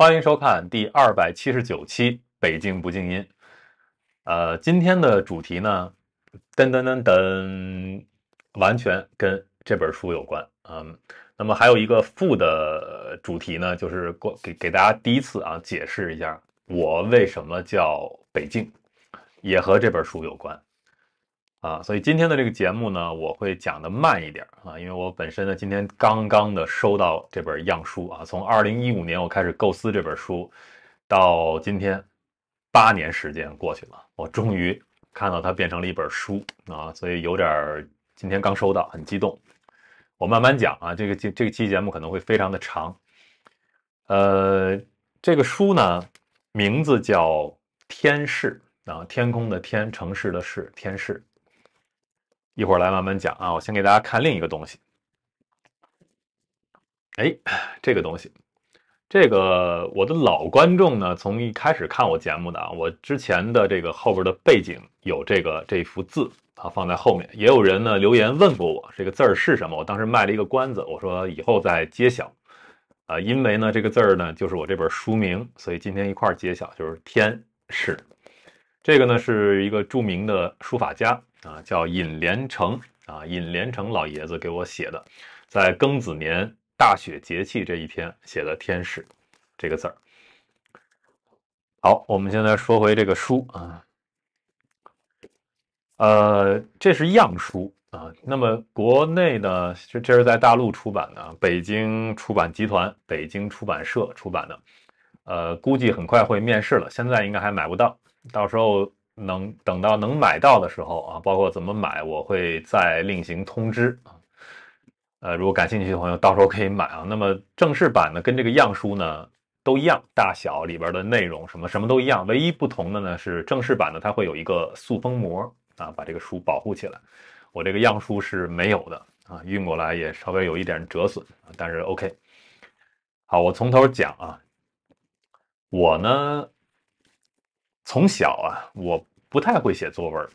欢迎收看第二百七十九期《北京不静音》。呃，今天的主题呢，噔噔噔噔，完全跟这本书有关嗯，那么还有一个副的主题呢，就是给给大家第一次啊解释一下我为什么叫北静，也和这本书有关。啊，所以今天的这个节目呢，我会讲的慢一点啊，因为我本身呢，今天刚刚的收到这本样书啊，从二零一五年我开始构思这本书，到今天，八年时间过去了，我终于看到它变成了一本书啊，所以有点今天刚收到很激动，我慢慢讲啊，这个这这个期节目可能会非常的长，呃，这个书呢，名字叫《天市》啊，天空的天，城市的市，天市。一会儿来慢慢讲啊，我先给大家看另一个东西。哎，这个东西，这个我的老观众呢，从一开始看我节目的啊，我之前的这个后边的背景有这个这幅字啊，放在后面。也有人呢留言问过我，这个字儿是什么？我当时卖了一个关子，我说以后再揭晓。啊，因为呢这个字儿呢就是我这本书名，所以今天一块儿揭晓，就是天是，这个呢是一个著名的书法家。啊，叫尹连成啊，尹连成老爷子给我写的，在庚子年大雪节气这一天写的“天使”这个字儿。好，我们现在说回这个书啊，呃，这是样书啊。那么国内呢，这这是在大陆出版的，北京出版集团、北京出版社出版的，呃，估计很快会面世了，现在应该还买不到，到时候。能等到能买到的时候啊，包括怎么买，我会再另行通知啊。呃，如果感兴趣的朋友，到时候可以买啊。那么正式版呢，跟这个样书呢都一样，大小里边的内容什么什么都一样，唯一不同的呢是正式版呢，它会有一个塑封膜啊，把这个书保护起来。我这个样书是没有的啊，运过来也稍微有一点折损但是 OK。好，我从头讲啊，我呢从小啊，我。不太会写作文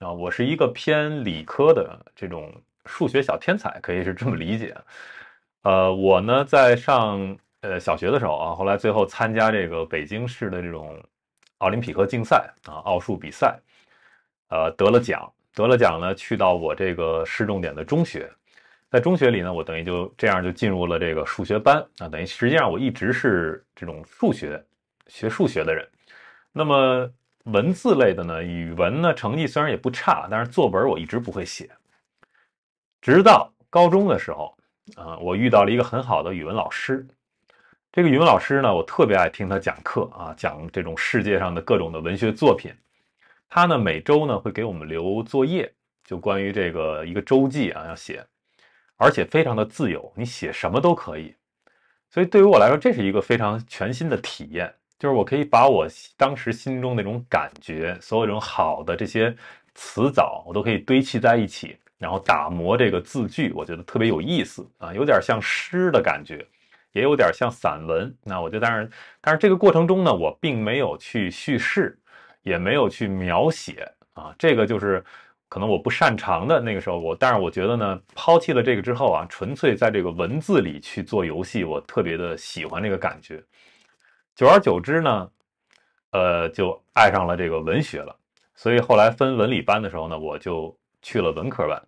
啊，我是一个偏理科的这种数学小天才，可以是这么理解。呃，我呢在上呃小学的时候啊，后来最后参加这个北京市的这种奥林匹克竞赛啊，奥数比赛，呃得了奖，得了奖呢，去到我这个市重点的中学，在中学里呢，我等于就这样就进入了这个数学班啊，等于实际上我一直是这种数学学数学的人，那么。文字类的呢，语文呢成绩虽然也不差，但是作文我一直不会写。直到高中的时候，啊，我遇到了一个很好的语文老师。这个语文老师呢，我特别爱听他讲课啊，讲这种世界上的各种的文学作品。他呢，每周呢会给我们留作业，就关于这个一个周记啊要写，而且非常的自由，你写什么都可以。所以对于我来说，这是一个非常全新的体验。就是我可以把我当时心中那种感觉，所有这种好的这些词藻，我都可以堆砌在一起，然后打磨这个字句，我觉得特别有意思啊，有点像诗的感觉，也有点像散文。那我就当然，但是这个过程中呢，我并没有去叙事，也没有去描写啊。这个就是可能我不擅长的。那个时候我，但是我觉得呢，抛弃了这个之后啊，纯粹在这个文字里去做游戏，我特别的喜欢这个感觉。久而久之呢，呃，就爱上了这个文学了。所以后来分文理班的时候呢，我就去了文科班。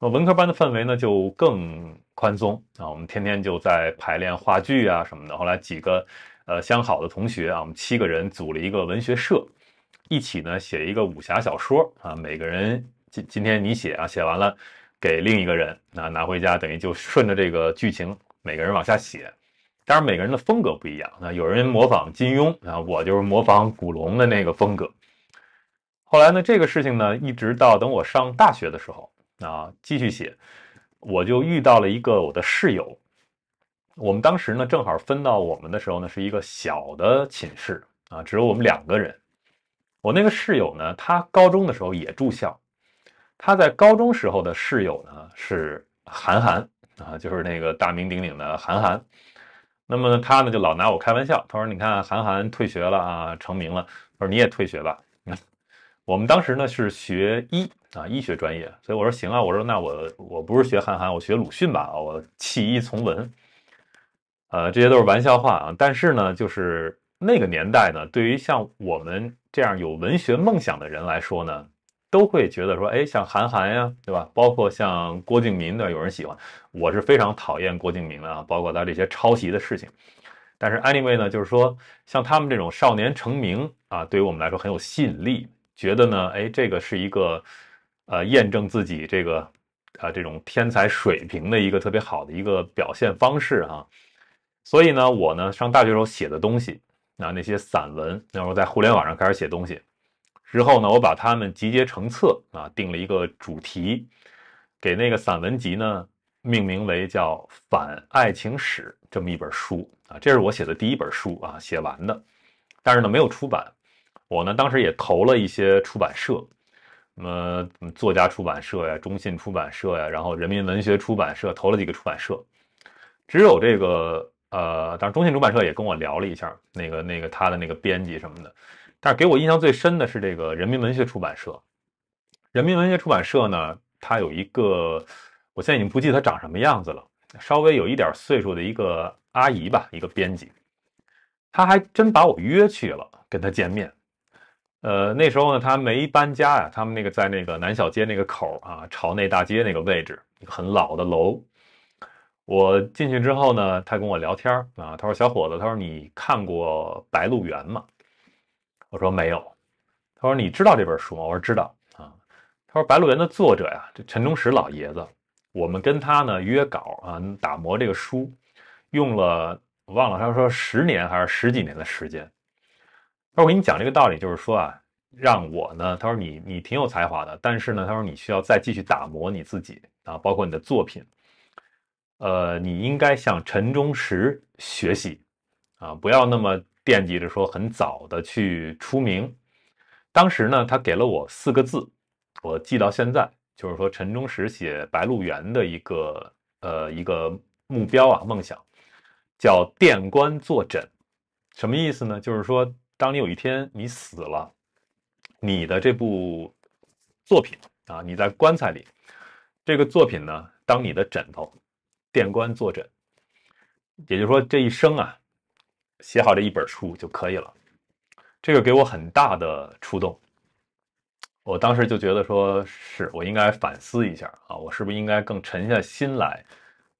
那文科班的氛围呢就更宽松啊，我们天天就在排练话剧啊什么的。后来几个呃相好的同学啊，我们七个人组了一个文学社，一起呢写一个武侠小说啊。每个人今今天你写啊，写完了给另一个人，啊拿回家等于就顺着这个剧情，每个人往下写。当然，每个人的风格不一样。那有人模仿金庸啊，我就是模仿古龙的那个风格。后来呢，这个事情呢，一直到等我上大学的时候啊，继续写，我就遇到了一个我的室友。我们当时呢，正好分到我们的时候呢，是一个小的寝室啊，只有我们两个人。我那个室友呢，他高中的时候也住校。他在高中时候的室友呢是韩寒啊，就是那个大名鼎鼎的韩寒。那么他呢就老拿我开玩笑，他说：“你看韩寒退学了啊，成名了，他说你也退学吧。”我们当时呢是学医啊，医学专业，所以我说行啊，我说那我我不是学韩寒，我学鲁迅吧我弃医从文。呃，这些都是玩笑话啊，但是呢，就是那个年代呢，对于像我们这样有文学梦想的人来说呢。都会觉得说，哎，像韩寒呀，对吧？包括像郭敬明的，有人喜欢。我是非常讨厌郭敬明的啊，包括他这些抄袭的事情。但是，anyway 呢，就是说，像他们这种少年成名啊，对于我们来说很有吸引力。觉得呢，哎，这个是一个呃验证自己这个啊这种天才水平的一个特别好的一个表现方式哈。所以呢，我呢上大学时候写的东西，啊，那些散文，那时候在互联网上开始写东西。之后呢，我把它们集结成册啊，定了一个主题，给那个散文集呢命名为叫《反爱情史》这么一本书啊，这是我写的第一本书啊，写完的，但是呢没有出版。我呢当时也投了一些出版社，什么作家出版社呀、中信出版社呀，然后人民文学出版社投了几个出版社，只有这个呃，当然中信出版社也跟我聊了一下，那个那个他的那个编辑什么的。但是给我印象最深的是这个人民文学出版社。人民文学出版社呢，它有一个，我现在已经不记得它长什么样子了，稍微有一点岁数的一个阿姨吧，一个编辑，她还真把我约去了跟她见面。呃，那时候呢，她没搬家呀，他们那个在那个南小街那个口啊，朝内大街那个位置，一个很老的楼。我进去之后呢，她跟我聊天儿啊，她说小伙子，她说你看过《白鹿原》吗？我说没有，他说你知道这本书吗？我说知道啊。他说《白鹿原》的作者呀，这陈忠实老爷子，我们跟他呢约稿啊，打磨这个书用了，我忘了，他说十年还是十几年的时间。他说我给你讲这个道理，就是说啊，让我呢，他说你你挺有才华的，但是呢，他说你需要再继续打磨你自己啊，包括你的作品，呃，你应该向陈忠实学习啊，不要那么。惦记着说很早的去出名，当时呢，他给了我四个字，我记到现在，就是说陈忠实写《白鹿原》的一个呃一个目标啊梦想，叫“殿棺坐枕”，什么意思呢？就是说，当你有一天你死了，你的这部作品啊，你在棺材里，这个作品呢，当你的枕头，殿棺坐枕，也就是说这一生啊。写好这一本书就可以了，这个给我很大的触动。我当时就觉得说是我应该反思一下啊，我是不是应该更沉下心来，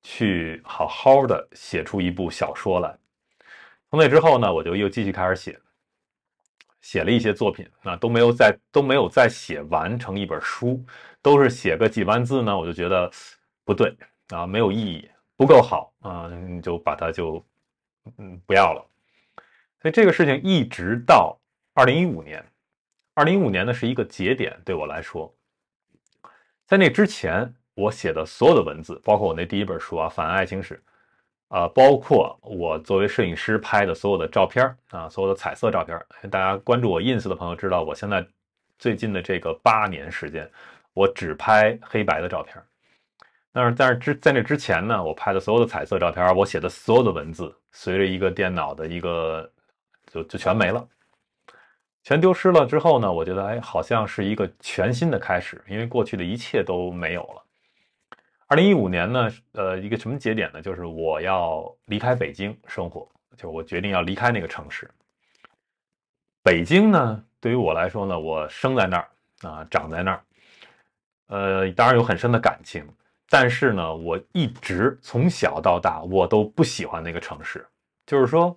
去好好的写出一部小说来。从那之后呢，我就又继续开始写，写了一些作品，那都没有再都没有再写完成一本书，都是写个几万字呢，我就觉得不对啊，没有意义，不够好啊，你就把它就嗯不要了。所以这个事情一直到二零一五年，二零一五年呢是一个节点对我来说，在那之前我写的所有的文字，包括我那第一本书啊《反爱情史》，啊，包括我作为摄影师拍的所有的照片啊，所有的彩色照片大家关注我 ins 的朋友知道，我现在最近的这个八年时间，我只拍黑白的照片但是，但是之在那之前呢，我拍的所有的彩色照片我写的所有的文字，随着一个电脑的一个就就全没了，全丢失了之后呢？我觉得，哎，好像是一个全新的开始，因为过去的一切都没有了。二零一五年呢，呃，一个什么节点呢？就是我要离开北京生活，就我决定要离开那个城市。北京呢，对于我来说呢，我生在那儿啊，长在那儿，呃，当然有很深的感情，但是呢，我一直从小到大，我都不喜欢那个城市，就是说。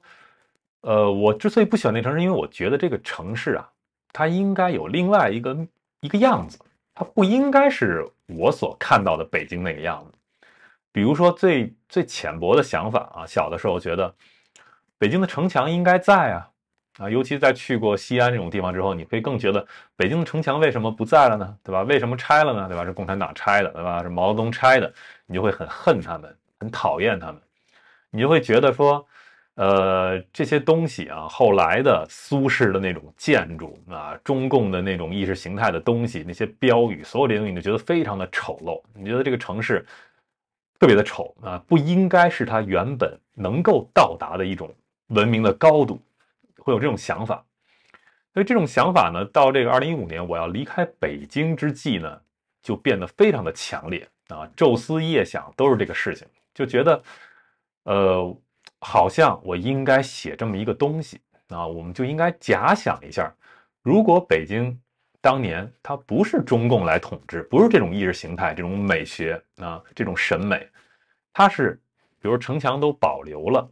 呃，我之所以不喜欢那城市，因为我觉得这个城市啊，它应该有另外一个一个样子，它不应该是我所看到的北京那个样子。比如说最最浅薄的想法啊，小的时候觉得，北京的城墙应该在啊啊，尤其在去过西安这种地方之后，你会更觉得北京的城墙为什么不在了呢？对吧？为什么拆了呢？对吧？是共产党拆的，对吧？是毛泽东拆的，你就会很恨他们，很讨厌他们，你就会觉得说。呃，这些东西啊，后来的苏式的那种建筑啊，中共的那种意识形态的东西，那些标语，所有这些东西，你觉得非常的丑陋。你觉得这个城市特别的丑啊，不应该是它原本能够到达的一种文明的高度，会有这种想法。所以这种想法呢，到这个二零一五年我要离开北京之际呢，就变得非常的强烈啊，昼思夜想都是这个事情，就觉得，呃。好像我应该写这么一个东西啊，我们就应该假想一下，如果北京当年它不是中共来统治，不是这种意识形态、这种美学啊，这种审美，它是比如城墙都保留了，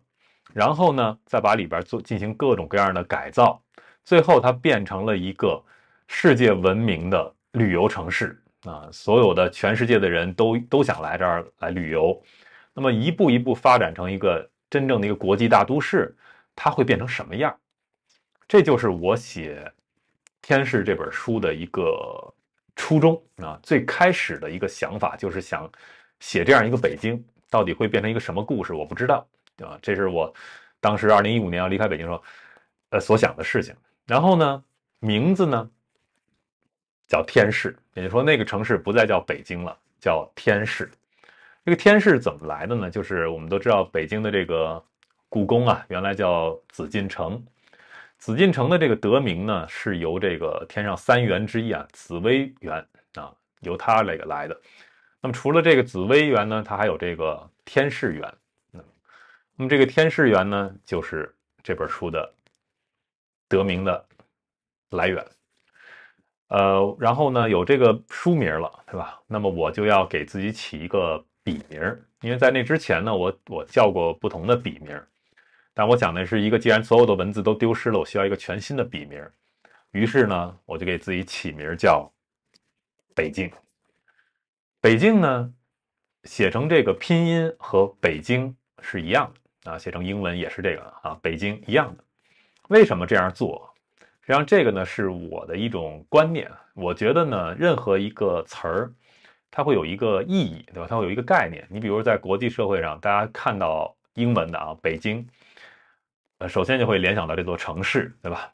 然后呢，再把里边做进行各种各样的改造，最后它变成了一个世界闻名的旅游城市啊，所有的全世界的人都都想来这儿来旅游，那么一步一步发展成一个。真正的一个国际大都市，它会变成什么样？这就是我写《天市》这本书的一个初衷啊，最开始的一个想法就是想写这样一个北京到底会变成一个什么故事，我不知道啊。这是我当时二零一五年要离开北京时候，呃，所想的事情。然后呢，名字呢叫天市，也就是说那个城市不再叫北京了，叫天市。这个天是怎么来的呢？就是我们都知道北京的这个故宫啊，原来叫紫禁城。紫禁城的这个得名呢，是由这个天上三元之一啊，紫微元啊，由它这个来的。那么除了这个紫微元呢，它还有这个天士元。那么这个天士元呢，就是这本书的得名的来源。呃，然后呢，有这个书名了，对吧？那么我就要给自己起一个。笔名儿，因为在那之前呢，我我叫过不同的笔名儿，但我讲的是一个，既然所有的文字都丢失了，我需要一个全新的笔名儿。于是呢，我就给自己起名叫“北京”。北京呢，写成这个拼音和北京是一样的啊，写成英文也是这个啊，北京一样的。为什么这样做？实际上，这个呢是我的一种观念。我觉得呢，任何一个词儿。它会有一个意义，对吧？它会有一个概念。你比如在国际社会上，大家看到英文的啊，北京，呃，首先就会联想到这座城市，对吧？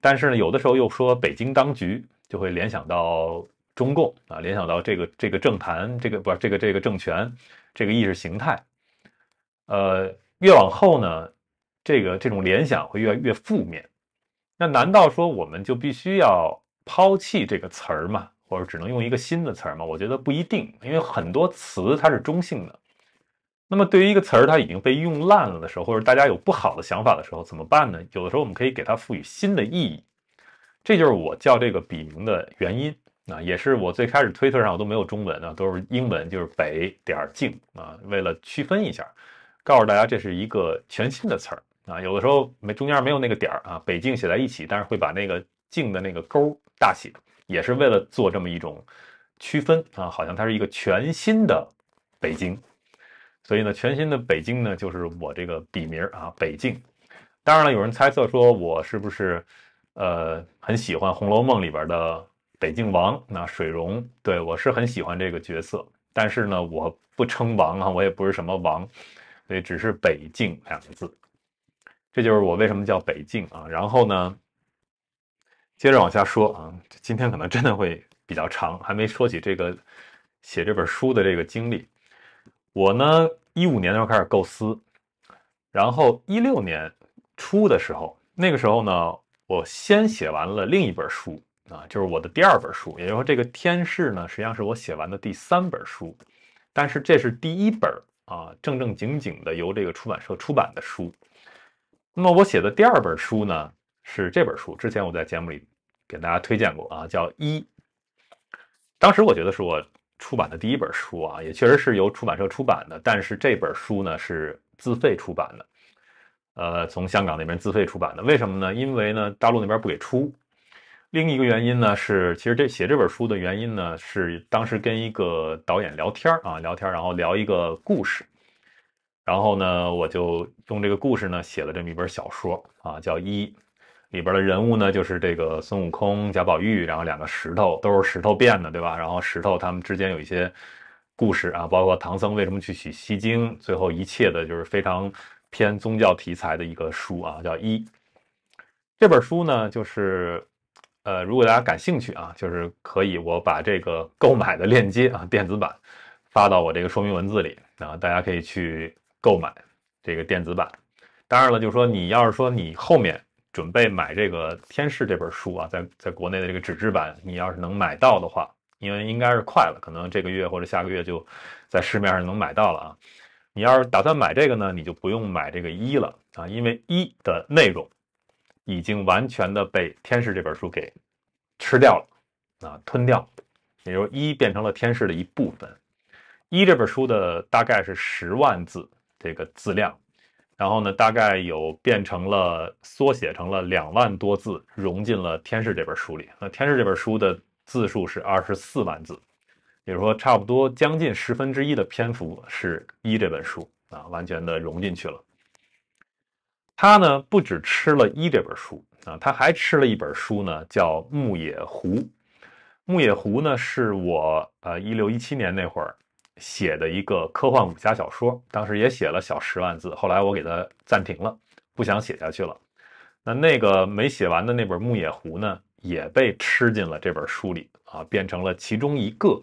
但是呢，有的时候又说北京当局，就会联想到中共啊，联想到这个这个政坛，这个不是这个这个政权，这个意识形态。呃，越往后呢，这个这种联想会越越负面。那难道说我们就必须要抛弃这个词儿吗？或者只能用一个新的词儿吗？我觉得不一定，因为很多词它是中性的。那么对于一个词儿它已经被用烂了的时候，或者大家有不好的想法的时候，怎么办呢？有的时候我们可以给它赋予新的意义，这就是我叫这个笔名的原因啊，也是我最开始推特上我都没有中文啊，都是英文，就是北点儿静啊，为了区分一下，告诉大家这是一个全新的词儿啊。有的时候没中间没有那个点儿啊，北静写在一起，但是会把那个静的那个勾大写。也是为了做这么一种区分啊，好像它是一个全新的北京，所以呢，全新的北京呢，就是我这个笔名啊，北境。当然了，有人猜测说我是不是呃很喜欢《红楼梦》里边的北境王？那水溶对我是很喜欢这个角色，但是呢，我不称王啊，我也不是什么王，所以只是北境两个字，这就是我为什么叫北境啊。然后呢？接着往下说啊，今天可能真的会比较长，还没说起这个写这本书的这个经历。我呢，一五年的时候开始构思，然后一六年初的时候，那个时候呢，我先写完了另一本书啊，就是我的第二本书，也就是说，这个《天视》呢，实际上是我写完的第三本书，但是这是第一本啊，正正经经的由这个出版社出版的书。那么我写的第二本书呢，是这本书，之前我在节目里。给大家推荐过啊，叫《一》。当时我觉得是我出版的第一本书啊，也确实是由出版社出版的。但是这本书呢是自费出版的，呃，从香港那边自费出版的。为什么呢？因为呢大陆那边不给出。另一个原因呢是，其实这写这本书的原因呢是当时跟一个导演聊天啊，聊天然后聊一个故事，然后呢我就用这个故事呢写了这么一本小说啊，叫《一》。里边的人物呢，就是这个孙悟空、贾宝玉，然后两个石头都是石头变的，对吧？然后石头他们之间有一些故事啊，包括唐僧为什么去取西经，最后一切的就是非常偏宗教题材的一个书啊，叫《一》这本书呢，就是呃，如果大家感兴趣啊，就是可以我把这个购买的链接啊，电子版发到我这个说明文字里然后大家可以去购买这个电子版。当然了，就是说你要是说你后面。准备买这个《天使》这本书啊，在在国内的这个纸质版，你要是能买到的话，因为应该是快了，可能这个月或者下个月就在市面上能买到了啊。你要是打算买这个呢，你就不用买这个一了啊，因为一的内容已经完全的被《天使》这本书给吃掉了啊，吞掉，也就一变成了《天使》的一部分。一这本书的大概是十万字这个字量。然后呢，大概有变成了缩写成了两万多字，融进了《天使》这本书里。那《天使》这本书的字数是二十四万字，也就是说，差不多将近十分之一的篇幅是一这本书啊，完全的融进去了。他呢，不只吃了一这本书啊，他还吃了一本书呢，叫《牧野狐》。《牧野狐》呢，是我呃一六一七年那会儿。写的一个科幻武侠小说，当时也写了小十万字，后来我给他暂停了，不想写下去了。那那个没写完的那本《牧野狐》呢，也被吃进了这本书里啊，变成了其中一个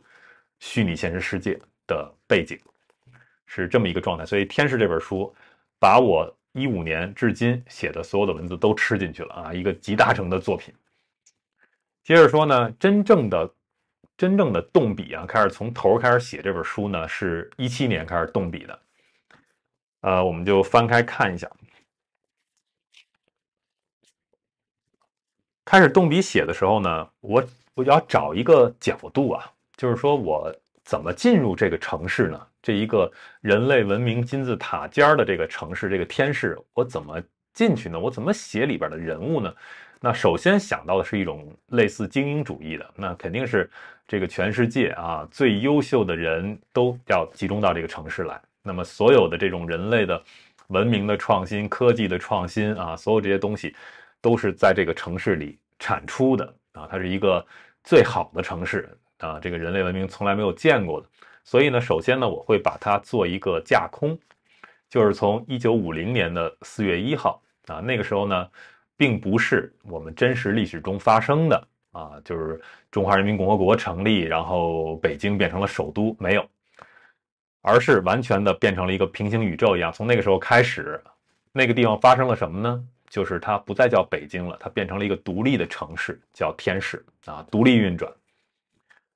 虚拟现实世界的背景，是这么一个状态。所以《天使》这本书，把我一五年至今写的所有的文字都吃进去了啊，一个集大成的作品。接着说呢，真正的。真正的动笔啊，开始从头开始写这本书呢，是一七年开始动笔的。呃，我们就翻开看一下。开始动笔写的时候呢，我我要找一个角度啊，就是说我怎么进入这个城市呢？这一个人类文明金字塔尖的这个城市，这个天市，我怎么进去呢？我怎么写里边的人物呢？那首先想到的是一种类似精英主义的，那肯定是这个全世界啊最优秀的人都要集中到这个城市来。那么所有的这种人类的文明的创新、科技的创新啊，所有这些东西都是在这个城市里产出的啊，它是一个最好的城市啊，这个人类文明从来没有见过的。所以呢，首先呢，我会把它做一个架空，就是从一九五零年的四月一号啊，那个时候呢。并不是我们真实历史中发生的啊，就是中华人民共和国成立，然后北京变成了首都，没有，而是完全的变成了一个平行宇宙一样。从那个时候开始，那个地方发生了什么呢？就是它不再叫北京了，它变成了一个独立的城市，叫天使啊，独立运转。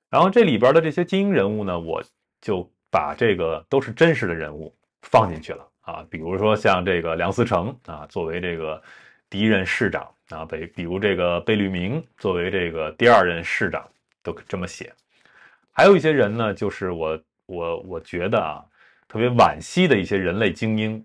然后这里边的这些精英人物呢，我就把这个都是真实的人物放进去了啊，比如说像这个梁思成啊，作为这个。第一任市长啊，被比如这个贝聿铭作为这个第二任市长都这么写，还有一些人呢，就是我我我觉得啊，特别惋惜的一些人类精英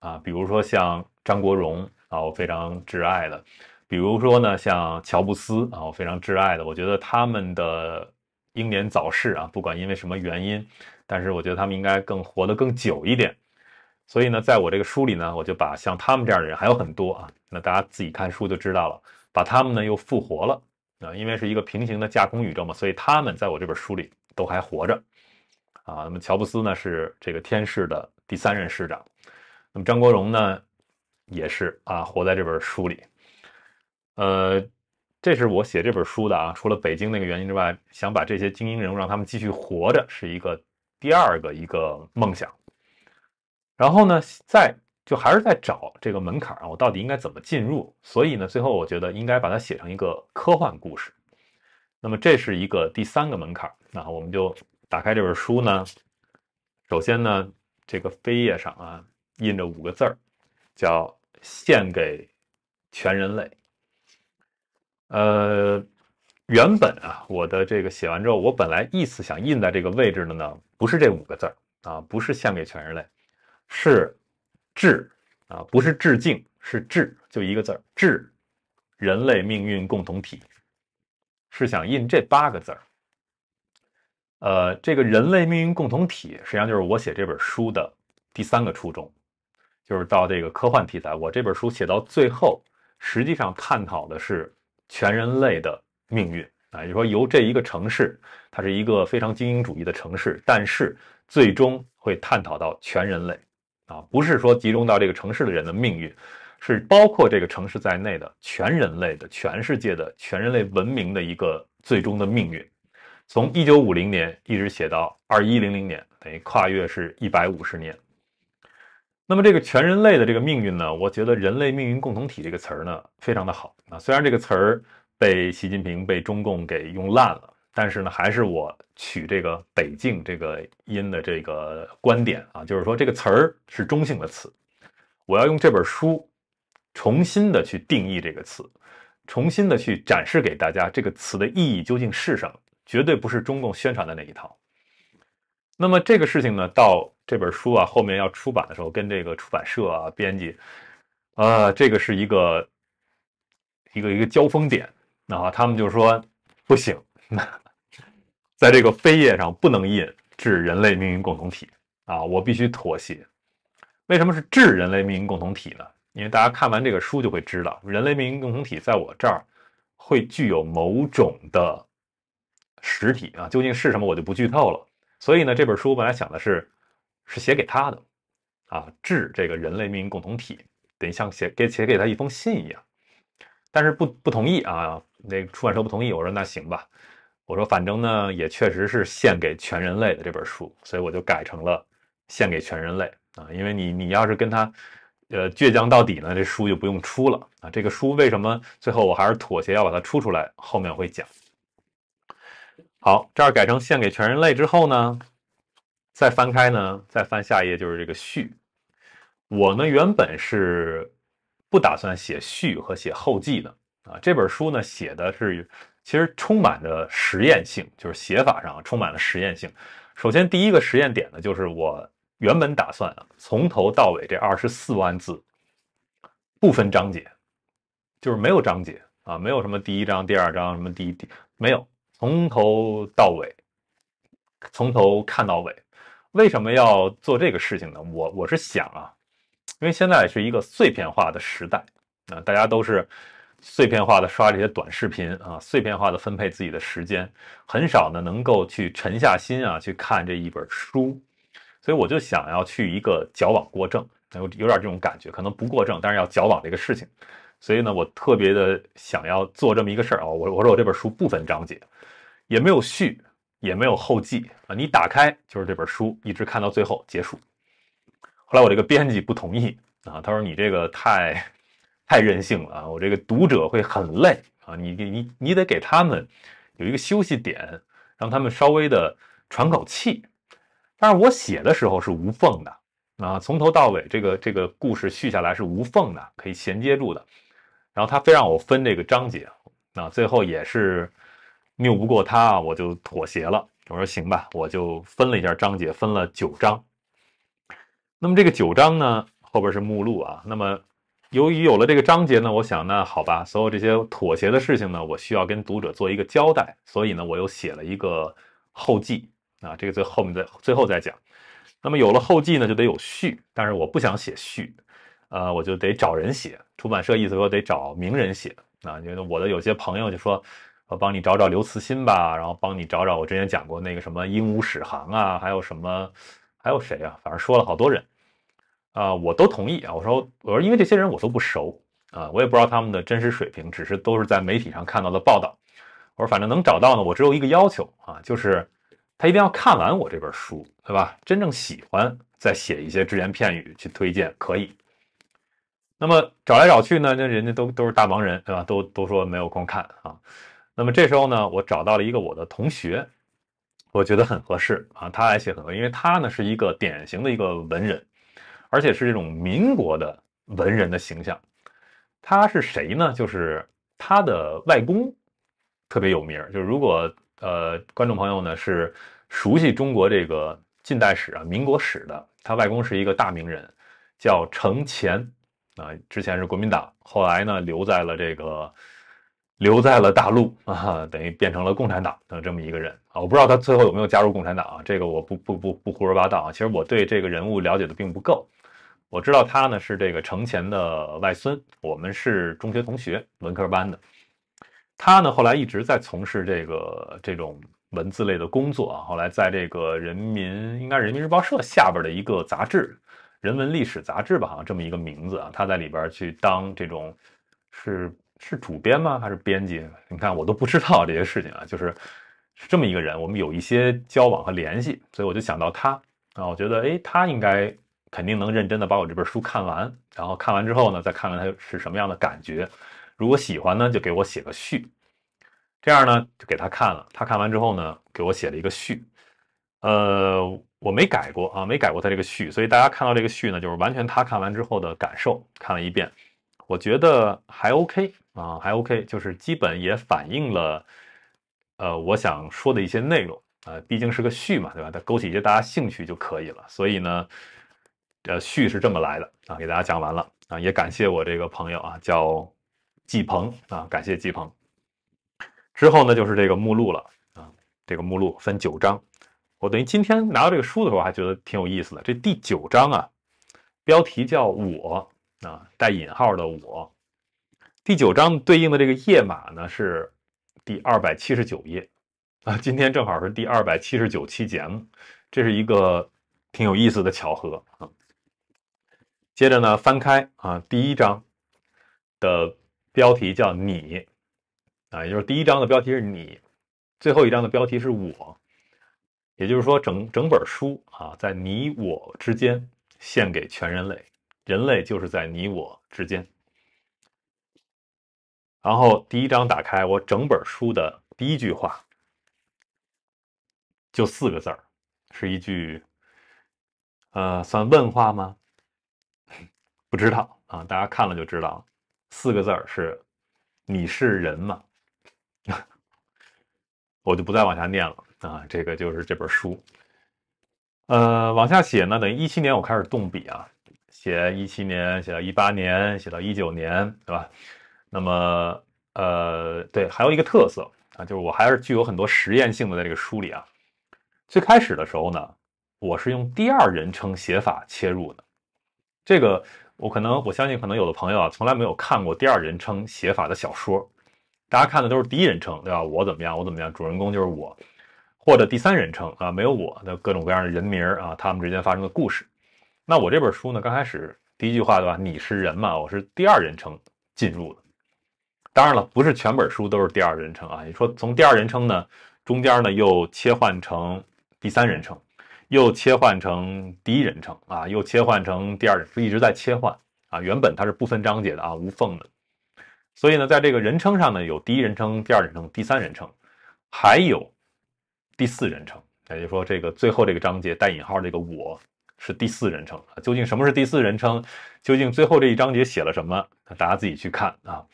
啊，比如说像张国荣啊，我非常挚爱的，比如说呢像乔布斯啊，我非常挚爱的，我觉得他们的英年早逝啊，不管因为什么原因，但是我觉得他们应该更活得更久一点。所以呢，在我这个书里呢，我就把像他们这样的人还有很多啊，那大家自己看书就知道了。把他们呢又复活了啊，因为是一个平行的架空宇宙嘛，所以他们在我这本书里都还活着啊。那么乔布斯呢是这个天视的第三任市长，那么张国荣呢也是啊，活在这本书里。呃，这是我写这本书的啊，除了北京那个原因之外，想把这些精英人物让他们继续活着，是一个第二个一个梦想。然后呢，再就还是在找这个门槛啊，我到底应该怎么进入？所以呢，最后我觉得应该把它写成一个科幻故事。那么这是一个第三个门槛。那我们就打开这本书呢，首先呢，这个扉页上啊印着五个字儿，叫“献给全人类”。呃，原本啊，我的这个写完之后，我本来意思想印在这个位置的呢，不是这五个字儿啊，不是“献给全人类”。是致啊，不是致敬，是致，就一个字儿，致人类命运共同体。是想印这八个字儿。呃，这个人类命运共同体，实际上就是我写这本书的第三个初衷，就是到这个科幻题材，我这本书写到最后，实际上探讨的是全人类的命运啊，也就是说，由这一个城市，它是一个非常精英主义的城市，但是最终会探讨到全人类。啊，不是说集中到这个城市的人的命运，是包括这个城市在内的全人类的、全世界的、全人类文明的一个最终的命运。从一九五零年一直写到二一零零年，等于跨越是一百五十年。那么这个全人类的这个命运呢？我觉得“人类命运共同体”这个词儿呢，非常的好。啊，虽然这个词儿被习近平、被中共给用烂了。但是呢，还是我取这个北境这个音的这个观点啊，就是说这个词儿是中性的词，我要用这本书重新的去定义这个词，重新的去展示给大家这个词的意义究竟是什么，绝对不是中共宣传的那一套。那么这个事情呢，到这本书啊后面要出版的时候，跟这个出版社啊编辑，呃，这个是一个一个一个交锋点，然后他们就说不行。在这个扉页上不能印“致人类命运共同体”啊，我必须妥协。为什么是“致人类命运共同体”呢？因为大家看完这个书就会知道，人类命运共同体在我这儿会具有某种的实体啊，究竟是什么我就不剧透了。所以呢，这本书本来想的是是写给他的啊，致这个人类命运共同体，等于像写给写给他一封信一样。但是不不同意啊，那个出版社不同意，我说那行吧。我说，反正呢也确实是献给全人类的这本书，所以我就改成了献给全人类啊。因为你你要是跟他，呃，倔强到底呢，这书就不用出了啊。这个书为什么最后我还是妥协，要把它出出来？后面会讲。好，这儿改成献给全人类之后呢，再翻开呢，再翻下一页就是这个序。我呢原本是不打算写序和写后记的啊。这本书呢写的是。其实充满着实验性，就是写法上充满了实验性。首先，第一个实验点呢，就是我原本打算啊，从头到尾这二十四万字，不分章节，就是没有章节啊，没有什么第一章、第二章什么第一第，没有，从头到尾，从头看到尾。为什么要做这个事情呢？我我是想啊，因为现在是一个碎片化的时代啊，大家都是。碎片化的刷这些短视频啊，碎片化的分配自己的时间，很少呢能够去沉下心啊去看这一本书，所以我就想要去一个矫枉过正，有有点这种感觉，可能不过正，但是要矫枉这个事情，所以呢，我特别的想要做这么一个事儿啊，我我说我这本书不分章节，也没有序，也没有后记啊，你打开就是这本书，一直看到最后结束。后来我这个编辑不同意啊，他说你这个太。太任性了啊！我这个读者会很累啊！你你你你得给他们有一个休息点，让他们稍微的喘口气。但是我写的时候是无缝的啊，从头到尾这个这个故事续下来是无缝的，可以衔接住的。然后他非让我分这个章节，那最后也是拗不过他，我就妥协了。我说行吧，我就分了一下章节，分了九章。那么这个九章呢，后边是目录啊。那么。由于有了这个章节呢，我想，那好吧，所有这些妥协的事情呢，我需要跟读者做一个交代，所以呢，我又写了一个后记啊，这个最后面再最后再讲。那么有了后记呢，就得有序，但是我不想写序，呃，我就得找人写。出版社意思说得找名人写啊，因为我的有些朋友就说，我帮你找找刘慈欣吧，然后帮你找找我之前讲过那个什么鹦鹉史航啊，还有什么，还有谁啊？反正说了好多人。啊，我都同意啊！我说，我说，因为这些人我都不熟啊，我也不知道他们的真实水平，只是都是在媒体上看到的报道。我说，反正能找到呢，我只有一个要求啊，就是他一定要看完我这本书，对吧？真正喜欢再写一些只言片语去推荐可以。那么找来找去呢，那人家都都是大忙人，对吧？都都说没有空看啊。那么这时候呢，我找到了一个我的同学，我觉得很合适啊，他还写很多，因为他呢是一个典型的一个文人。而且是这种民国的文人的形象，他是谁呢？就是他的外公特别有名。就是如果呃观众朋友呢是熟悉中国这个近代史啊、民国史的，他外公是一个大名人，叫程潜啊。之前是国民党，后来呢留在了这个留在了大陆啊，等于变成了共产党等这么一个人啊。我不知道他最后有没有加入共产党啊？这个我不不不不胡说八道啊。其实我对这个人物了解的并不够。我知道他呢是这个程前的外孙，我们是中学同学，文科班的。他呢后来一直在从事这个这种文字类的工作啊，后来在这个人民应该人民日报社下边的一个杂志，人文历史杂志吧，好像这么一个名字啊，他在里边去当这种是是主编吗还是编辑？你看我都不知道这些事情啊，就是是这么一个人，我们有一些交往和联系，所以我就想到他啊，我觉得诶，他应该。肯定能认真的把我这本书看完，然后看完之后呢，再看看它是什么样的感觉。如果喜欢呢，就给我写个序。这样呢，就给他看了。他看完之后呢，给我写了一个序。呃，我没改过啊，没改过他这个序，所以大家看到这个序呢，就是完全他看完之后的感受。看了一遍，我觉得还 OK 啊，还 OK，就是基本也反映了，呃，我想说的一些内容啊，毕竟是个序嘛，对吧？它勾起一些大家兴趣就可以了。所以呢。呃，序是这么来的啊，给大家讲完了啊，也感谢我这个朋友啊，叫季鹏啊，感谢季鹏。之后呢，就是这个目录了啊，这个目录分九章。我等于今天拿到这个书的时候，还觉得挺有意思的。这第九章啊，标题叫“我”啊，带引号的“我”。第九章对应的这个页码呢是第二百七十九页啊，今天正好是第二百七十九期节目，这是一个挺有意思的巧合啊。接着呢，翻开啊，第一章的标题叫“你”，啊，也就是第一章的标题是你，最后一章的标题是我，也就是说，整整本书啊，在你我之间，献给全人类，人类就是在你我之间。然后第一章打开，我整本书的第一句话，就四个字儿，是一句，呃，算问话吗？不知道啊，大家看了就知道。四个字儿是“你是人吗”，我就不再往下念了啊。这个就是这本书。呃，往下写呢，等于一七年我开始动笔啊，写一七年，写到一八年，写到一九年，对吧？那么呃，对，还有一个特色啊，就是我还是具有很多实验性的在这个书里啊。最开始的时候呢，我是用第二人称写法切入的，这个。我可能，我相信，可能有的朋友啊，从来没有看过第二人称写法的小说，大家看的都是第一人称，对吧？我怎么样，我怎么样，主人公就是我，或者第三人称啊，没有我的各种各样的人名啊，他们之间发生的故事。那我这本书呢，刚开始第一句话，对吧？你是人嘛？我是第二人称进入的。当然了，不是全本书都是第二人称啊。你说从第二人称呢，中间呢又切换成第三人称。又切换成第一人称啊，又切换成第二人称，一直在切换啊。原本它是不分章节的啊，无缝的。所以呢，在这个人称上呢，有第一人称、第二人称、第三人称，还有第四人称。也就是说，这个最后这个章节带引号这个我是第四人称。究竟什么是第四人称？究竟最后这一章节写了什么？大家自己去看啊。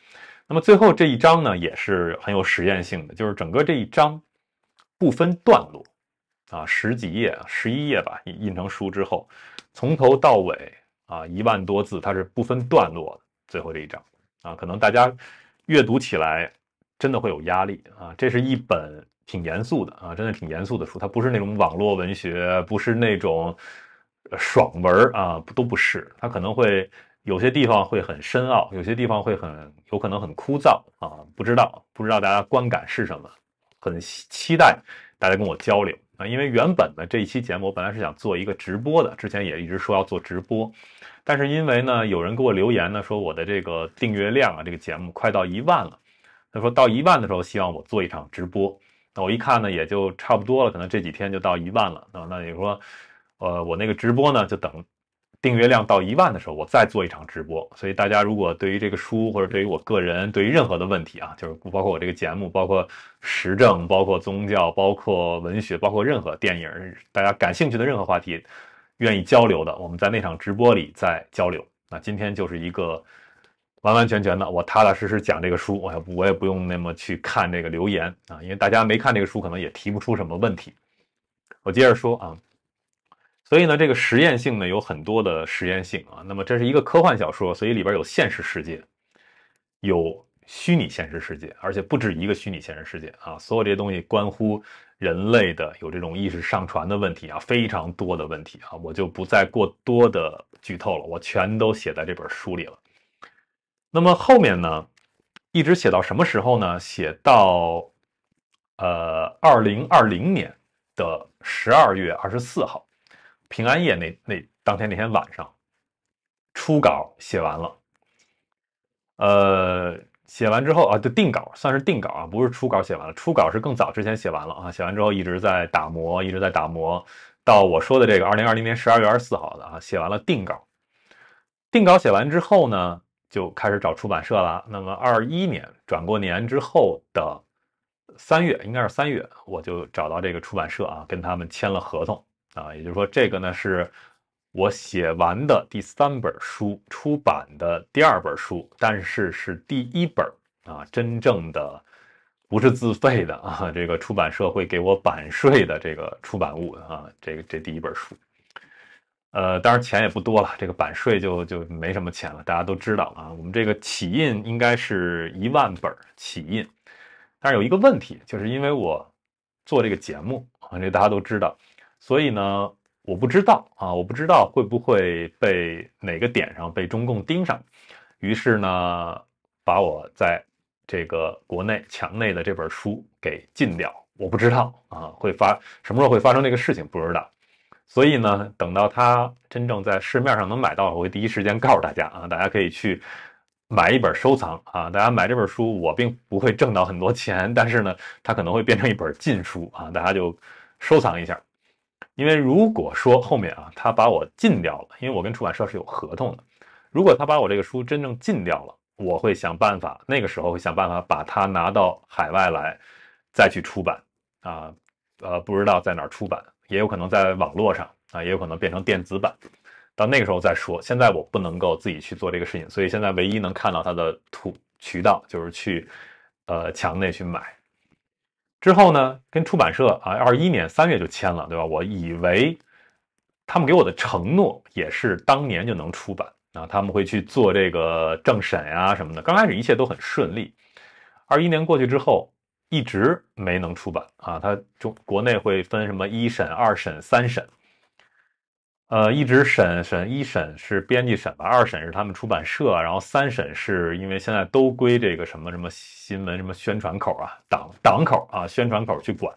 那么最后这一章呢，也是很有实验性的，就是整个这一章不分段落。啊，十几页，十一页吧，印成书之后，从头到尾啊，一万多字，它是不分段落的。最后这一章啊，可能大家阅读起来真的会有压力啊。这是一本挺严肃的啊，真的挺严肃的书，它不是那种网络文学，不是那种爽文啊，都不是。它可能会有些地方会很深奥，有些地方会很有可能很枯燥啊，不知道不知道大家观感是什么，很期待大家跟我交流。啊，因为原本的这一期节目，我本来是想做一个直播的，之前也一直说要做直播，但是因为呢，有人给我留言呢，说我的这个订阅量啊，这个节目快到一万了，他说到一万的时候，希望我做一场直播。那我一看呢，也就差不多了，可能这几天就到一万了。啊，那你说，呃，我那个直播呢，就等。订阅量到一万的时候，我再做一场直播。所以大家如果对于这个书或者对于我个人、对于任何的问题啊，就是不包括我这个节目，包括时政、包括宗教、包括文学、包括任何电影，大家感兴趣的任何话题，愿意交流的，我们在那场直播里再交流。那今天就是一个完完全全的，我踏踏实实讲这个书，我也我也不用那么去看这个留言啊，因为大家没看这个书，可能也提不出什么问题。我接着说啊。所以呢，这个实验性呢有很多的实验性啊。那么这是一个科幻小说，所以里边有现实世界，有虚拟现实世界，而且不止一个虚拟现实世界啊。所有这些东西关乎人类的有这种意识上传的问题啊，非常多的问题啊，我就不再过多的剧透了，我全都写在这本书里了。那么后面呢，一直写到什么时候呢？写到呃二零二零年的十二月二十四号。平安夜那那当天那天晚上，初稿写完了。呃，写完之后啊，就定稿，算是定稿啊，不是初稿写完了。初稿是更早之前写完了啊，写完之后一直在打磨，一直在打磨，到我说的这个二零二零年十二月二十四号的啊，写完了定稿。定稿写完之后呢，就开始找出版社了。那么二一年转过年之后的三月，应该是三月，我就找到这个出版社啊，跟他们签了合同。啊，也就是说，这个呢是我写完的第三本书，出版的第二本书，但是是第一本儿啊，真正的不是自费的啊，这个出版社会给我版税的这个出版物啊，这个这第一本书，呃，当然钱也不多了，这个版税就就没什么钱了，大家都知道啊，我们这个起印应该是一万本起印，但是有一个问题，就是因为我做这个节目，啊，这大家都知道。所以呢，我不知道啊，我不知道会不会被哪个点上被中共盯上，于是呢，把我在这个国内墙内的这本书给禁掉。我不知道啊，会发什么时候会发生这个事情，不知道。所以呢，等到它真正在市面上能买到，我会第一时间告诉大家啊，大家可以去买一本收藏啊。大家买这本书，我并不会挣到很多钱，但是呢，它可能会变成一本禁书啊，大家就收藏一下。因为如果说后面啊，他把我禁掉了，因为我跟出版社是有合同的，如果他把我这个书真正禁掉了，我会想办法，那个时候会想办法把它拿到海外来，再去出版啊，呃，不知道在哪儿出版，也有可能在网络上啊，也有可能变成电子版，到那个时候再说。现在我不能够自己去做这个事情，所以现在唯一能看到它的途渠道就是去呃墙内去买。之后呢，跟出版社啊，二一年三月就签了，对吧？我以为，他们给我的承诺也是当年就能出版啊，他们会去做这个政审呀什么的。刚开始一切都很顺利，二一年过去之后，一直没能出版啊。他中国内会分什么一审、二审、三审。呃，一直审审，一审是编辑审吧，二审是他们出版社，然后三审是因为现在都归这个什么什么新闻什么宣传口啊，党党口啊，宣传口去管。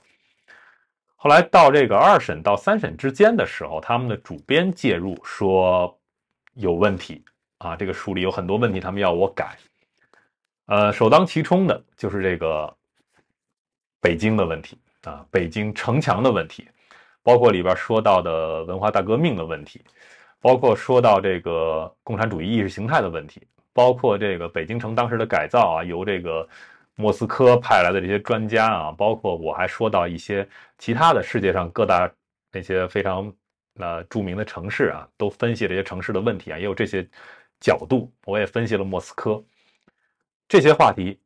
后来到这个二审到三审之间的时候，他们的主编介入说有问题啊，这个书里有很多问题，他们要我改。呃，首当其冲的就是这个北京的问题啊，北京城墙的问题。包括里边说到的文化大革命的问题，包括说到这个共产主义意识形态的问题，包括这个北京城当时的改造啊，由这个莫斯科派来的这些专家啊，包括我还说到一些其他的世界上各大那些非常呃著名的城市啊，都分析这些城市的问题啊，也有这些角度，我也分析了莫斯科这些话题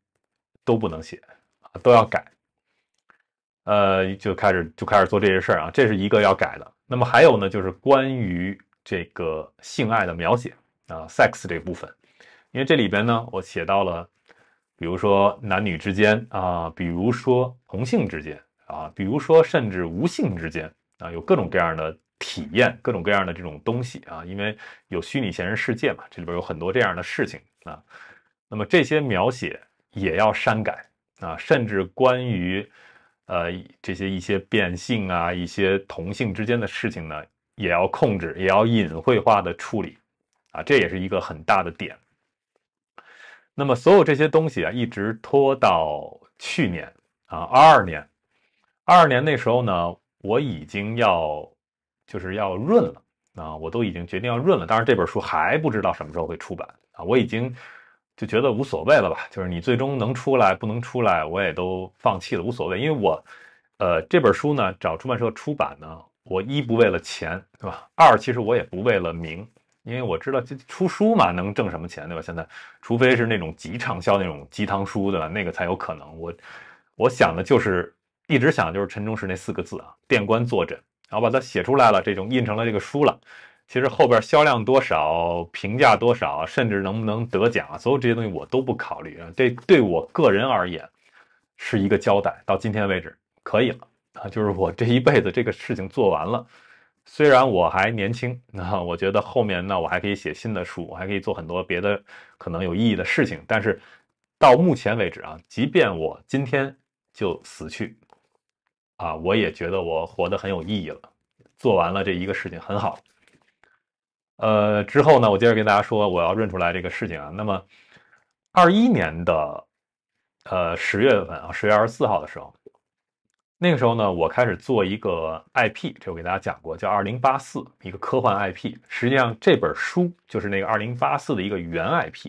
都不能写啊，都要改。呃，就开始就开始做这些事儿啊，这是一个要改的。那么还有呢，就是关于这个性爱的描写啊，sex 这部分，因为这里边呢，我写到了，比如说男女之间啊，比如说同性之间啊，比如说甚至无性之间啊，有各种各样的体验，各种各样的这种东西啊，因为有虚拟现实世界嘛，这里边有很多这样的事情啊。那么这些描写也要删改啊，甚至关于。呃，这些一些变性啊，一些同性之间的事情呢，也要控制，也要隐晦化的处理，啊，这也是一个很大的点。那么所有这些东西啊，一直拖到去年啊，二二年，二二年那时候呢，我已经要就是要润了啊，我都已经决定要润了。当然这本书还不知道什么时候会出版啊，我已经。就觉得无所谓了吧，就是你最终能出来不能出来，我也都放弃了，无所谓。因为我，呃，这本书呢，找出版社出版呢，我一不为了钱，对吧？二其实我也不为了名，因为我知道这出书嘛，能挣什么钱，对吧？现在，除非是那种极畅销那种鸡汤书，对吧？那个才有可能。我，我想的就是一直想的就是陈忠实那四个字啊，“店官坐诊”，然后把它写出来了，这种印成了这个书了。其实后边销量多少、评价多少，甚至能不能得奖，所有这些东西我都不考虑啊。这对我个人而言是一个交代。到今天为止，可以了啊。就是我这一辈子这个事情做完了。虽然我还年轻，那我觉得后面那我还可以写新的书，我还可以做很多别的可能有意义的事情。但是到目前为止啊，即便我今天就死去啊，我也觉得我活得很有意义了。做完了这一个事情很好。呃，之后呢，我接着跟大家说，我要认出来这个事情啊。那么，二一年的呃十月份啊，十月二十四号的时候，那个时候呢，我开始做一个 IP，这我给大家讲过，叫《二零八四》，一个科幻 IP。实际上，这本书就是那个《二零八四》的一个原 IP，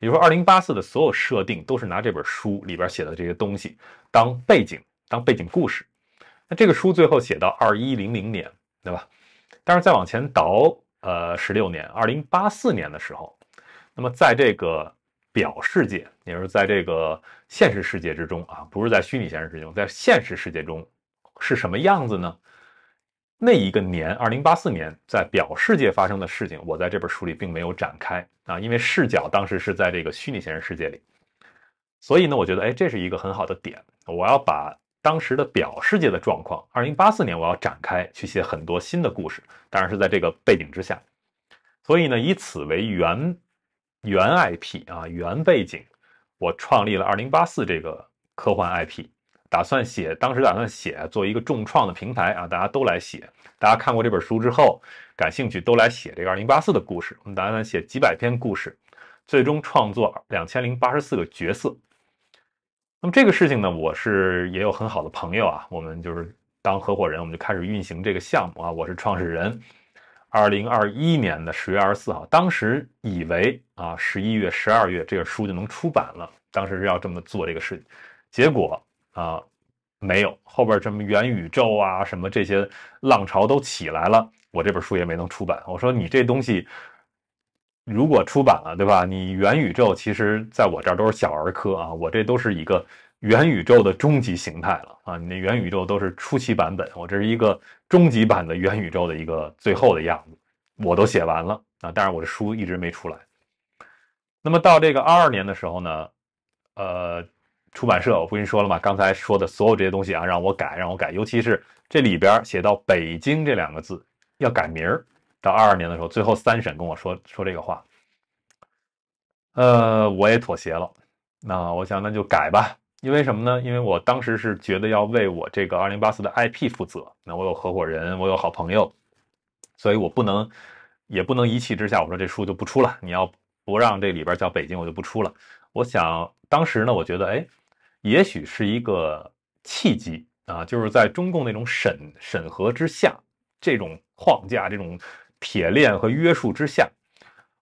也就是说，《二零八四》的所有设定都是拿这本书里边写的这些东西当背景，当背景故事。那这个书最后写到二一零零年，对吧？但是再往前倒。呃，十六年，二零八四年的时候，那么在这个表世界，也就是在这个现实世界之中啊，不是在虚拟现实世界，在现实世界中是什么样子呢？那一个年，二零八四年，在表世界发生的事情，我在这本书里并没有展开啊，因为视角当时是在这个虚拟现实世界里，所以呢，我觉得哎，这是一个很好的点，我要把。当时的表世界的状况，二零八四年我要展开去写很多新的故事，当然是在这个背景之下。所以呢，以此为原原 IP 啊原背景，我创立了二零八四这个科幻 IP，打算写当时打算写做一个重创的平台啊，大家都来写，大家看过这本书之后感兴趣都来写这个二零八四的故事，我们打算写几百篇故事，最终创作两千零八十四个角色。那么这个事情呢，我是也有很好的朋友啊，我们就是当合伙人，我们就开始运行这个项目啊。我是创始人，二零二一年的十月二十四号，当时以为啊十一月、十二月这个书就能出版了，当时是要这么做这个事，结果啊没有，后边什么元宇宙啊什么这些浪潮都起来了，我这本书也没能出版。我说你这东西。如果出版了，对吧？你元宇宙其实在我这儿都是小儿科啊，我这都是一个元宇宙的终极形态了啊！你那元宇宙都是初期版本，我这是一个终极版的元宇宙的一个最后的样子，我都写完了啊！但是我的书一直没出来。那么到这个二二年的时候呢，呃，出版社我不跟你说了嘛，刚才说的所有这些东西啊，让我改，让我改，尤其是这里边写到北京这两个字要改名儿。到二二年的时候，最后三审跟我说说这个话，呃，我也妥协了。那我想，那就改吧。因为什么呢？因为我当时是觉得要为我这个二零八四的 IP 负责。那我有合伙人，我有好朋友，所以我不能，也不能一气之下我说这书就不出了。你要不让这里边叫北京，我就不出了。我想当时呢，我觉得，哎，也许是一个契机啊，就是在中共那种审审核之下，这种框架，这种。铁链和约束之下，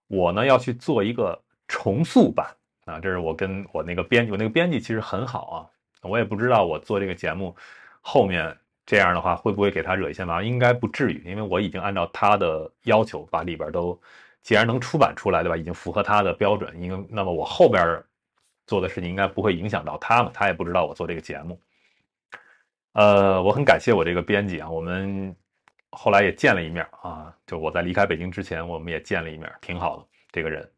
我呢要去做一个重塑版啊！这是我跟我那个编我那个编辑其实很好啊，我也不知道我做这个节目后面这样的话会不会给他惹一些麻烦，应该不至于，因为我已经按照他的要求把里边都既然能出版出来，对吧？已经符合他的标准，应那么我后边做的事情应该不会影响到他嘛，他也不知道我做这个节目。呃，我很感谢我这个编辑啊，我们。后来也见了一面啊，就我在离开北京之前，我们也见了一面，挺好的。这个人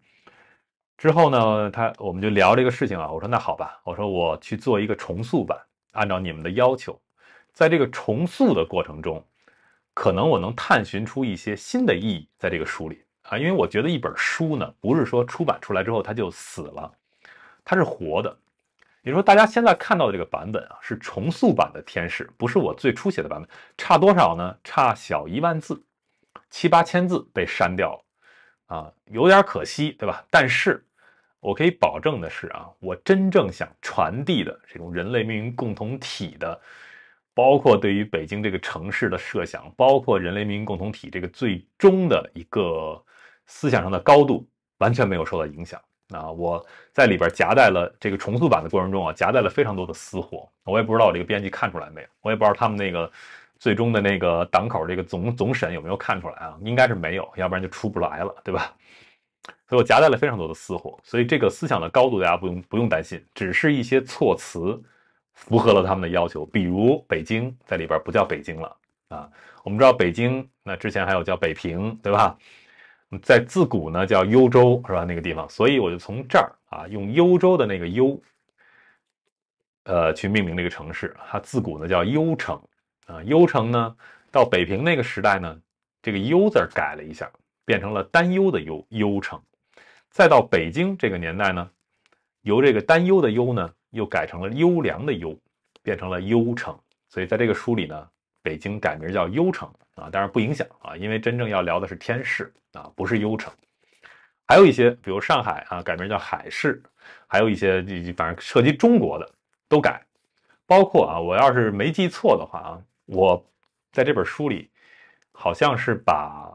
之后呢，他我们就聊这个事情啊。我说那好吧，我说我去做一个重塑版，按照你们的要求，在这个重塑的过程中，可能我能探寻出一些新的意义在这个书里啊，因为我觉得一本书呢，不是说出版出来之后它就死了，它是活的。如说大家现在看到的这个版本啊，是重塑版的《天使》，不是我最初写的版本，差多少呢？差小一万字，七八千字被删掉了，啊，有点可惜，对吧？但是，我可以保证的是啊，我真正想传递的这种人类命运共同体的，包括对于北京这个城市的设想，包括人类命运共同体这个最终的一个思想上的高度，完全没有受到影响。啊，我在里边夹带了这个重塑版的过程中啊，夹带了非常多的私货，我也不知道我这个编辑看出来没有，我也不知道他们那个最终的那个档口这个总总审有没有看出来啊，应该是没有，要不然就出不来了，对吧？所以我夹带了非常多的私货，所以这个思想的高度大家不用不用担心，只是一些措辞符合了他们的要求，比如北京在里边不叫北京了啊，我们知道北京那之前还有叫北平，对吧？在自古呢叫幽州是吧？那个地方，所以我就从这儿啊，用幽州的那个幽，呃，去命名这个城市。它自古呢叫幽城啊。幽城呢到北平那个时代呢，这个幽字儿改了一下，变成了担忧的忧，幽城。再到北京这个年代呢，由这个担忧的忧呢，又改成了优良的优，变成了幽城。所以在这个书里呢。北京改名叫幽城啊，当然不影响啊，因为真正要聊的是天市啊，不是幽城。还有一些，比如上海啊，改名叫海市。还有一些，反正涉及中国的都改。包括啊，我要是没记错的话啊，我在这本书里好像是把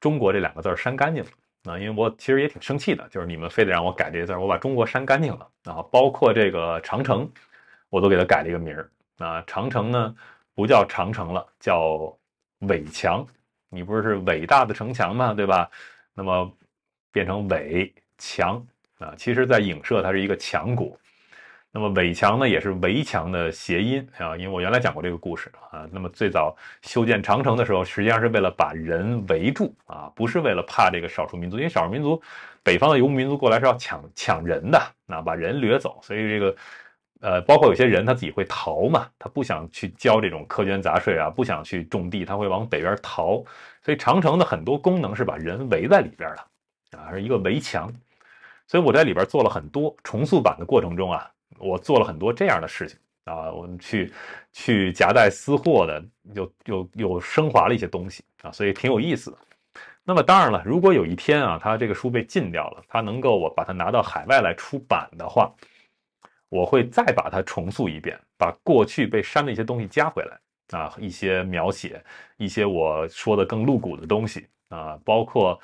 中国这两个字删干净了啊，因为我其实也挺生气的，就是你们非得让我改这些字，我把中国删干净了啊。包括这个长城，我都给它改了一个名儿啊，长城呢。不叫长城了，叫伟墙。你不是是伟大的城墙吗？对吧？那么变成伟墙啊，其实在影射它是一个强国。那么伟墙呢，也是围墙的谐音啊。因为我原来讲过这个故事啊。那么最早修建长城的时候，实际上是为了把人围住啊，不是为了怕这个少数民族。因为少数民族，北方的游牧民族过来是要抢抢人的啊，把人掠走，所以这个。呃，包括有些人他自己会逃嘛，他不想去交这种苛捐杂税啊，不想去种地，他会往北边逃。所以长城的很多功能是把人围在里边的，啊，是一个围墙。所以我在里边做了很多重塑版的过程中啊，我做了很多这样的事情啊，我们去去夹带私货的，又又又升华了一些东西啊，所以挺有意思的。那么当然了，如果有一天啊，他这个书被禁掉了，他能够我把它拿到海外来出版的话。我会再把它重塑一遍，把过去被删的一些东西加回来啊，一些描写，一些我说的更露骨的东西啊，包括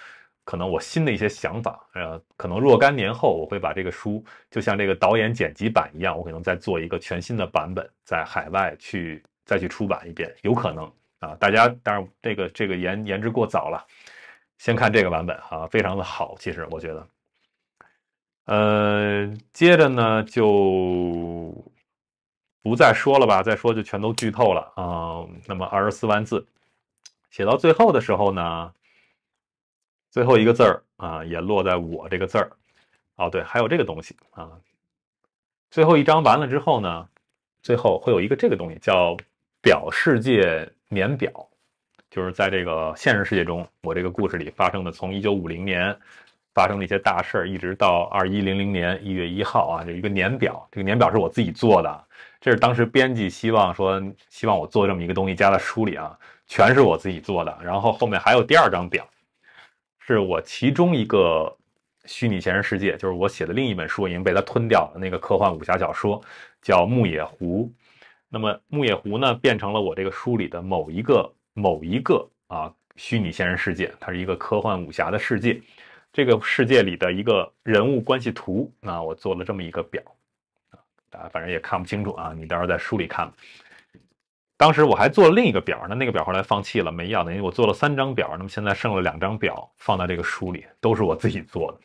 可能我新的一些想法，呃，可能若干年后我会把这个书，就像这个导演剪辑版一样，我可能再做一个全新的版本，在海外去再去出版一遍，有可能啊，大家当然这个这个言言之过早了，先看这个版本啊，非常的好，其实我觉得。呃，接着呢就不再说了吧，再说就全都剧透了啊。那么二十四万字写到最后的时候呢，最后一个字儿啊也落在我这个字儿。哦，对，还有这个东西啊。最后一章完了之后呢，最后会有一个这个东西叫表世界年表，就是在这个现实世界中，我这个故事里发生的，从一九五零年。发生的一些大事儿，一直到二一零零年一月一号啊，有一个年表。这个年表是我自己做的，这是当时编辑希望说，希望我做这么一个东西加在书里啊，全是我自己做的。然后后面还有第二张表，是我其中一个虚拟现实世界，就是我写的另一本书已经被他吞掉了那个科幻武侠小说叫《牧野狐》，那么《牧野狐》呢变成了我这个书里的某一个某一个啊虚拟现实世界，它是一个科幻武侠的世界。这个世界里的一个人物关系图，啊，我做了这么一个表，啊，大家反正也看不清楚啊，你到时候在书里看。当时我还做了另一个表，那那个表后来放弃了，没要，等于我做了三张表，那么现在剩了两张表放在这个书里，都是我自己做的。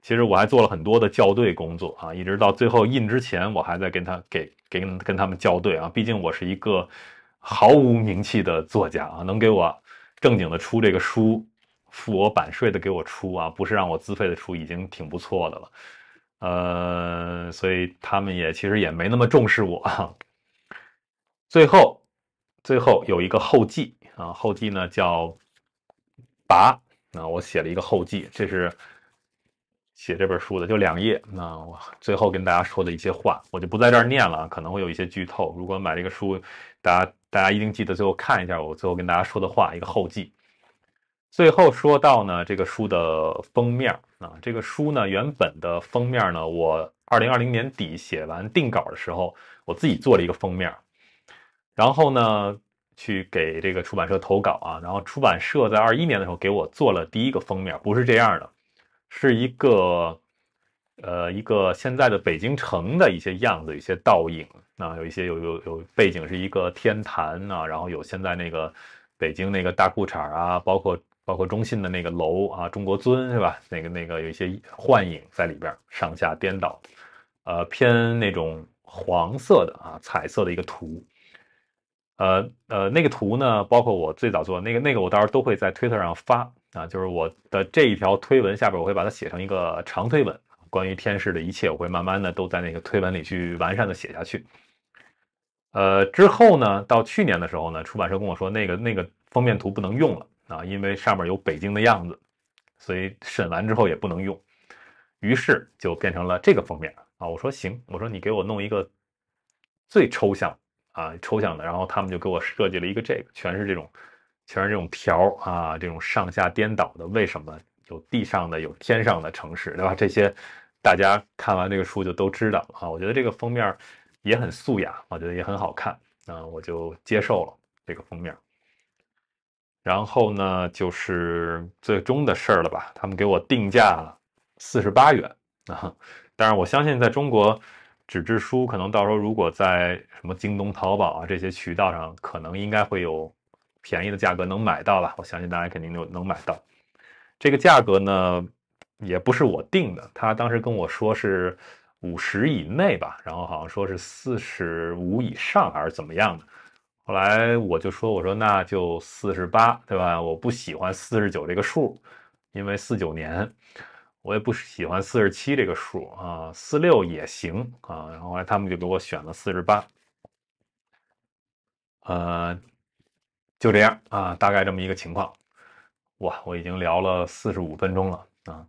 其实我还做了很多的校对工作啊，一直到最后印之前，我还在跟他给给跟他们校对啊。毕竟我是一个毫无名气的作家啊，能给我正经的出这个书。付我版税的给我出啊，不是让我自费的出，已经挺不错的了。呃，所以他们也其实也没那么重视我。最后，最后有一个后记啊，后记呢叫《拔》啊，我写了一个后记，这是写这本书的，就两页。那我最后跟大家说的一些话，我就不在这儿念了，可能会有一些剧透。如果买这个书，大家大家一定记得最后看一下我最后跟大家说的话，一个后记。最后说到呢，这个书的封面啊，这个书呢原本的封面呢，我二零二零年底写完定稿的时候，我自己做了一个封面，然后呢去给这个出版社投稿啊，然后出版社在二一年的时候给我做了第一个封面，不是这样的，是一个，呃，一个现在的北京城的一些样子，一些倒影啊，有一些有有有背景是一个天坛啊，然后有现在那个北京那个大裤衩啊，包括。包括中信的那个楼啊，中国尊是吧？那个那个有一些幻影在里边，上下颠倒，呃，偏那种黄色的啊，彩色的一个图，呃呃，那个图呢，包括我最早做的那个那个，我到时候都会在推特上发啊，就是我的这一条推文下边，我会把它写成一个长推文，关于天使的一切，我会慢慢的都在那个推文里去完善的写下去。呃，之后呢，到去年的时候呢，出版社跟我说那个那个封面图不能用了。啊，因为上面有北京的样子，所以审完之后也不能用，于是就变成了这个封面啊。我说行，我说你给我弄一个最抽象啊，抽象的。然后他们就给我设计了一个这个，全是这种，全是这种条儿啊，这种上下颠倒的。为什么有地上的有天上的城市，对吧？这些大家看完这个书就都知道啊。我觉得这个封面也很素雅，我觉得也很好看啊，我就接受了这个封面。然后呢，就是最终的事儿了吧？他们给我定价四十八元啊！当然，我相信在中国，纸质书可能到时候如果在什么京东、淘宝啊这些渠道上，可能应该会有便宜的价格能买到了。我相信大家肯定就能买到。这个价格呢，也不是我定的，他当时跟我说是五十以内吧，然后好像说是四十五以上还是怎么样的。后来我就说：“我说那就四十八，对吧？我不喜欢四十九这个数，因为四九年，我也不喜欢四十七这个数啊，四六也行啊。”然后后来他们就给我选了四十八，呃，就这样啊，大概这么一个情况。哇，我已经聊了四十五分钟了啊。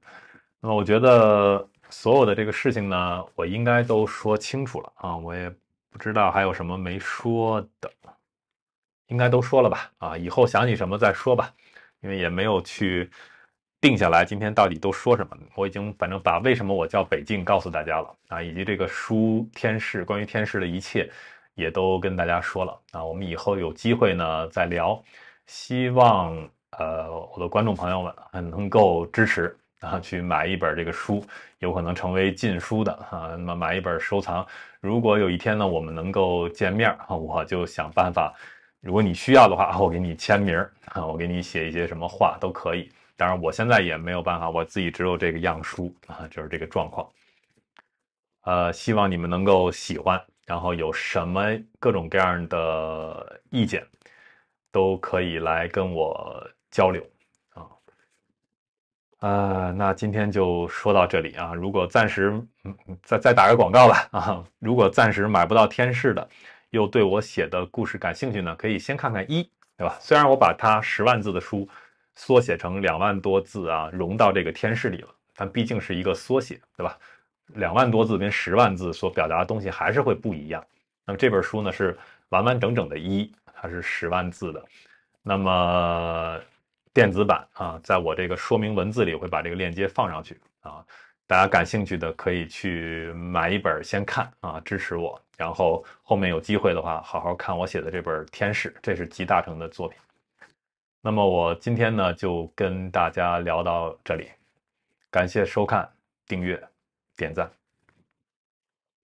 那么我觉得所有的这个事情呢，我应该都说清楚了啊，我也不知道还有什么没说的。应该都说了吧，啊，以后想起什么再说吧，因为也没有去定下来今天到底都说什么。我已经反正把为什么我叫北静告诉大家了啊，以及这个书天市关于天市的一切也都跟大家说了啊。我们以后有机会呢再聊，希望呃我的观众朋友们能够支持啊，去买一本这个书，有可能成为禁书的啊，那么买一本收藏。如果有一天呢我们能够见面啊，我就想办法。如果你需要的话，我给你签名儿，我给你写一些什么话都可以。当然，我现在也没有办法，我自己只有这个样书啊，就是这个状况。呃，希望你们能够喜欢，然后有什么各种各样的意见，都可以来跟我交流啊。啊，那今天就说到这里啊。如果暂时，嗯，再再打个广告吧啊。如果暂时买不到天适的。又对我写的故事感兴趣呢？可以先看看一对吧。虽然我把它十万字的书缩写成两万多字啊，融到这个《天视》里了，但毕竟是一个缩写，对吧？两万多字跟十万字所表达的东西还是会不一样。那么这本书呢，是完完整整的一，它是十万字的。那么电子版啊，在我这个说明文字里会把这个链接放上去啊。大家感兴趣的可以去买一本先看啊，支持我。然后后面有机会的话，好好看我写的这本《天使》，这是集大成的作品。那么我今天呢，就跟大家聊到这里，感谢收看、订阅、点赞。